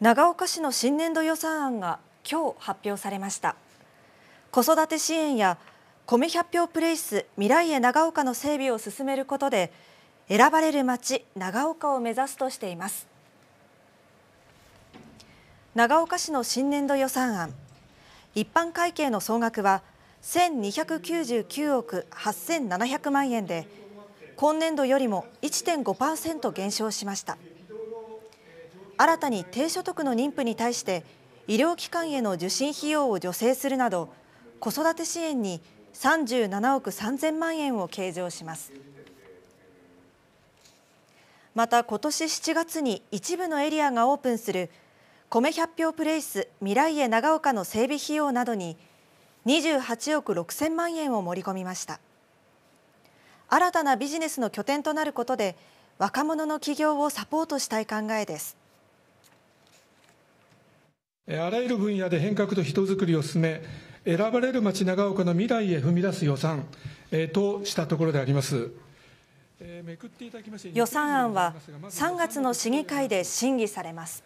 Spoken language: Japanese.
長岡市の新年度予算案が今日発表されました子育て支援や米百票プレイス未来へ長岡の整備を進めることで選ばれる町長岡を目指すとしています長岡市の新年度予算案一般会計の総額は1299億8700万円で今年度よりも1.5%減少しました。新たに低所得の妊婦に対して医療機関への受診費用を助成するなど子育て支援に37億3000万円を計上しますまた今年7月に一部のエリアがオープンする米百票プレイス未来へ長岡の整備費用などに28億6000万円を盛り込みました新たなビジネスの拠点となることで若者の起業をサポートしたい考えですあらゆる分野で変革と人づくりを進め、選ばれる町長岡の未来へ踏み出す予算、としたところであります。予算案は3月の市議会で審議されます。